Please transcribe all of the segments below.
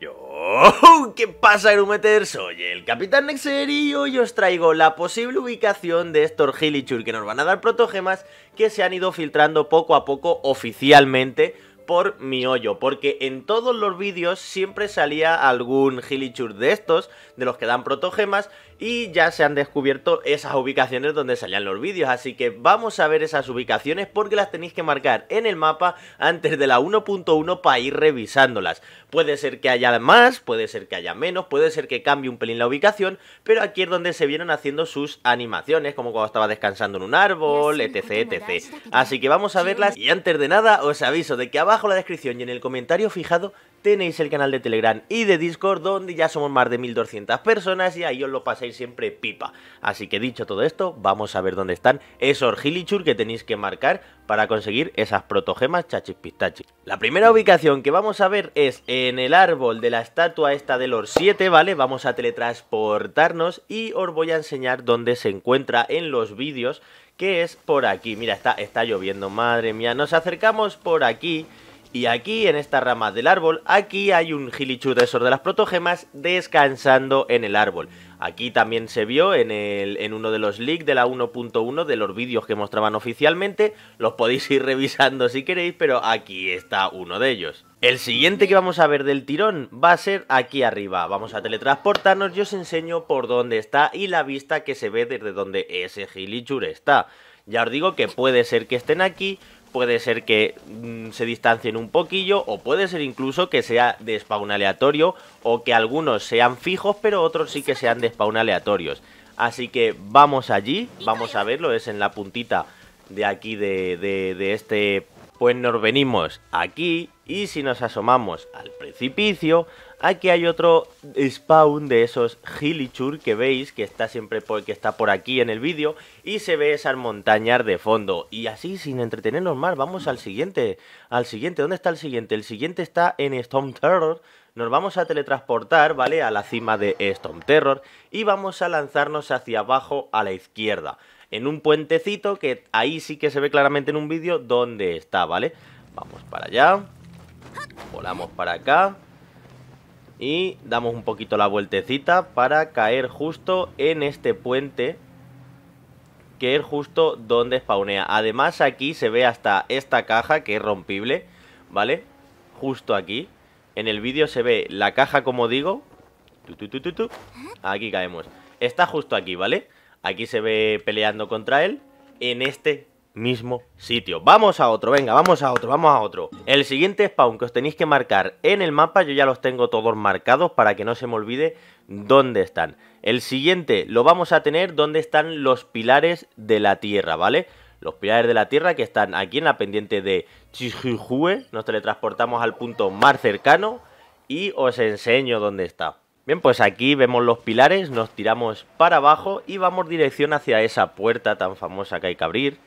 Yo, ¿qué pasa, Grumeter? Soy el Capitán Nexer y hoy os traigo la posible ubicación de estos Gilichur que nos van a dar protogemas que se han ido filtrando poco a poco oficialmente por mi hoyo, porque en todos los vídeos siempre salía algún Gilichur de estos, de los que dan protogemas, y ya se han descubierto esas ubicaciones donde salían los vídeos, así que vamos a ver esas ubicaciones porque las tenéis que marcar en el mapa antes de la 1.1 para ir revisándolas. Puede ser que haya más, puede ser que haya menos, puede ser que cambie un pelín la ubicación, pero aquí es donde se vieron haciendo sus animaciones, como cuando estaba descansando en un árbol, etc, etc. Así que vamos a verlas y antes de nada os aviso de que abajo en la descripción y en el comentario fijado tenéis el canal de Telegram y de Discord donde ya somos más de 1200 personas y ahí os lo pasáis siempre pipa. Así que dicho todo esto, vamos a ver dónde están esos Gilichur que tenéis que marcar para conseguir esas protogemas chachis pistachis. La primera ubicación que vamos a ver es en el árbol de la estatua esta de los 7, ¿vale? Vamos a teletransportarnos y os voy a enseñar dónde se encuentra en los vídeos que es por aquí. Mira, está, está lloviendo, madre mía. Nos acercamos por aquí y aquí, en esta rama del árbol, aquí hay un de de las Protogemas descansando en el árbol. Aquí también se vio en, el, en uno de los leaks de la 1.1 de los vídeos que mostraban oficialmente. Los podéis ir revisando si queréis, pero aquí está uno de ellos. El siguiente que vamos a ver del tirón va a ser aquí arriba. Vamos a teletransportarnos y os enseño por dónde está y la vista que se ve desde donde ese Gilichur está. Ya os digo que puede ser que estén aquí, puede ser que mm, se distancien un poquillo o puede ser incluso que sea de spawn aleatorio o que algunos sean fijos pero otros sí que sean de spawn aleatorios. Así que vamos allí, vamos a verlo, es en la puntita de aquí de, de este... Pues nos venimos aquí y si nos asomamos al precipicio Aquí hay otro spawn de esos Gilichur que veis, que está siempre por, está por aquí en el vídeo, y se ve esas montañas de fondo. Y así, sin entretenernos más, vamos al siguiente. Al siguiente, ¿dónde está el siguiente? El siguiente está en Storm Terror. Nos vamos a teletransportar, ¿vale? A la cima de Storm Terror y vamos a lanzarnos hacia abajo a la izquierda. En un puentecito que ahí sí que se ve claramente en un vídeo dónde está, ¿vale? Vamos para allá. Volamos para acá y damos un poquito la vueltecita para caer justo en este puente que es justo donde spawnea. Además aquí se ve hasta esta caja que es rompible, ¿vale? Justo aquí. En el vídeo se ve la caja como digo. Aquí caemos. Está justo aquí, ¿vale? Aquí se ve peleando contra él. En este mismo sitio. Vamos a otro, venga, vamos a otro, vamos a otro. El siguiente spawn que os tenéis que marcar en el mapa, yo ya los tengo todos marcados para que no se me olvide dónde están. El siguiente lo vamos a tener donde están los pilares de la tierra, ¿vale? Los pilares de la tierra que están aquí en la pendiente de Chijijue, Nos teletransportamos al punto más cercano y os enseño dónde está. Bien, pues aquí vemos los pilares, nos tiramos para abajo y vamos dirección hacia esa puerta tan famosa que hay que abrir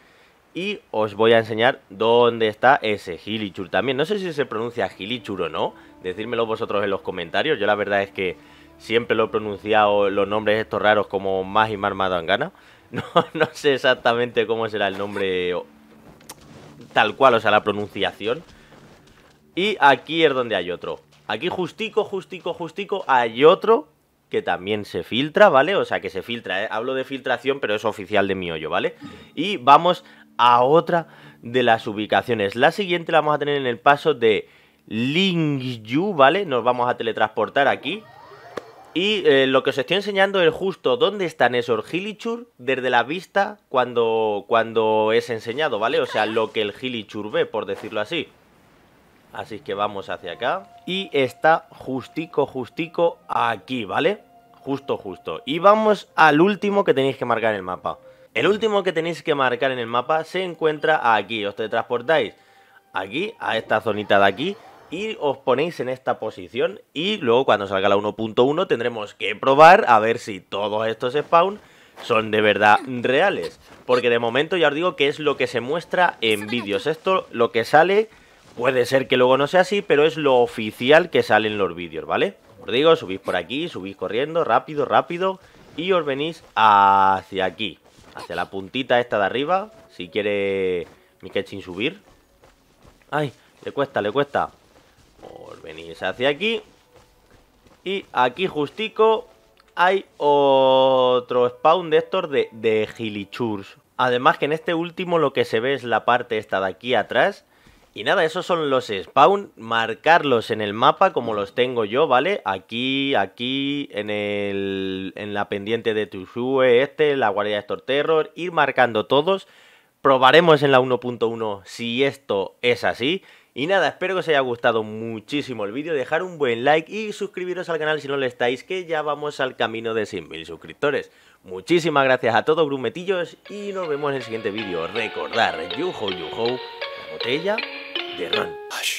y os voy a enseñar dónde está ese Gilichur también. No sé si se pronuncia Gilichur o no, Decídmelo vosotros en los comentarios. Yo la verdad es que siempre lo he pronunciado los nombres estos raros como más y más madangana. No, no sé exactamente cómo será el nombre tal cual, o sea, la pronunciación. Y aquí es donde hay otro. Aquí justico, justico, justico hay otro que también se filtra, ¿vale? O sea, que se filtra, ¿eh? hablo de filtración, pero es oficial de mi hoyo, ¿vale? Y vamos a otra de las ubicaciones. La siguiente la vamos a tener en el paso de Lingyu, ¿vale? Nos vamos a teletransportar aquí. Y eh, lo que os estoy enseñando es justo dónde están esos Gilichur desde la vista cuando, cuando es enseñado, ¿vale? O sea, lo que el Gilichur ve, por decirlo así. Así que vamos hacia acá. Y está justico, justico aquí, ¿vale? Justo, justo. Y vamos al último que tenéis que marcar en el mapa. El último que tenéis que marcar en el mapa se encuentra aquí. Os transportáis aquí, a esta zonita de aquí, y os ponéis en esta posición. Y luego cuando salga la 1.1 tendremos que probar a ver si todos estos spawn son de verdad reales. Porque de momento ya os digo que es lo que se muestra en vídeos. Esto, lo que sale, puede ser que luego no sea así, pero es lo oficial que sale en los vídeos, ¿vale? Os digo, subís por aquí, subís corriendo, rápido, rápido, y os venís hacia aquí. Hacia la puntita esta de arriba. Si quiere mi sin subir. ¡Ay! Le cuesta, le cuesta. Por venirse hacia aquí. Y aquí justico hay otro spawn de estos de, de gilichurs. Además que en este último lo que se ve es la parte esta de aquí atrás y nada, esos son los spawn, marcarlos en el mapa como los tengo yo, ¿vale? Aquí, aquí, en, el, en la pendiente de Tushue, este, la guardia de Terror, ir marcando todos. Probaremos en la 1.1 si esto es así. Y nada, espero que os haya gustado muchísimo el vídeo, dejar un buen like y suscribiros al canal si no lo estáis, que ya vamos al camino de 100.000 suscriptores. Muchísimas gracias a todos, grumetillos, y nos vemos en el siguiente vídeo. Recordar, yuho, yuho, la botella... de Ron.